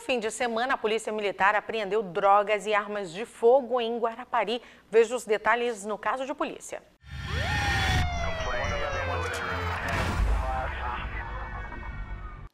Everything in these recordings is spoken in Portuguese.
No fim de semana, a Polícia Militar apreendeu drogas e armas de fogo em Guarapari. Veja os detalhes no caso de polícia.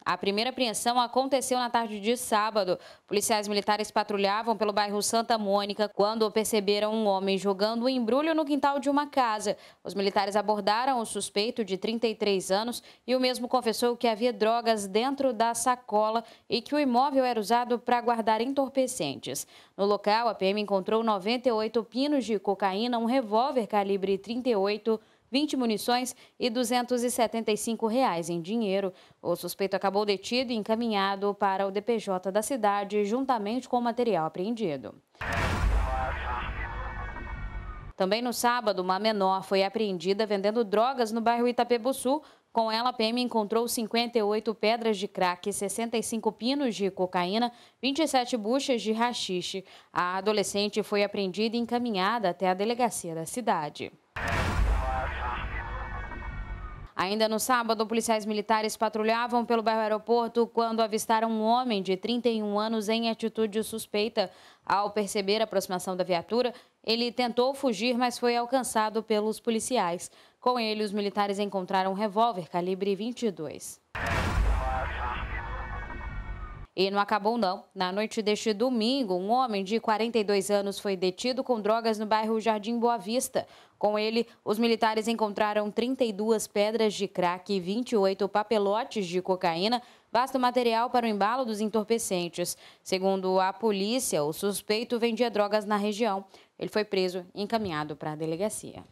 A primeira apreensão aconteceu na tarde de sábado. Policiais militares patrulhavam pelo bairro Santa Mônica quando perceberam um homem jogando um embrulho no quintal de uma casa. Os militares abordaram o suspeito de 33 anos e o mesmo confessou que havia drogas dentro da sacola e que o imóvel era usado para guardar entorpecentes. No local, a PM encontrou 98 pinos de cocaína, um revólver calibre 38 20 munições e R$ 275 reais em dinheiro. O suspeito acabou detido e encaminhado para o DPJ da cidade, juntamente com o material apreendido. Também no sábado, uma menor foi apreendida vendendo drogas no bairro itapebussu Com ela, a PM encontrou 58 pedras de crack, 65 pinos de cocaína, 27 buchas de rachixe. A adolescente foi apreendida e encaminhada até a delegacia da cidade. Ainda no sábado, policiais militares patrulhavam pelo bairro aeroporto quando avistaram um homem de 31 anos em atitude suspeita. Ao perceber a aproximação da viatura, ele tentou fugir, mas foi alcançado pelos policiais. Com ele, os militares encontraram um revólver calibre 22. E não acabou não. Na noite deste domingo, um homem de 42 anos foi detido com drogas no bairro Jardim Boa Vista. Com ele, os militares encontraram 32 pedras de crack e 28 papelotes de cocaína, vasto material para o embalo dos entorpecentes. Segundo a polícia, o suspeito vendia drogas na região. Ele foi preso e encaminhado para a delegacia.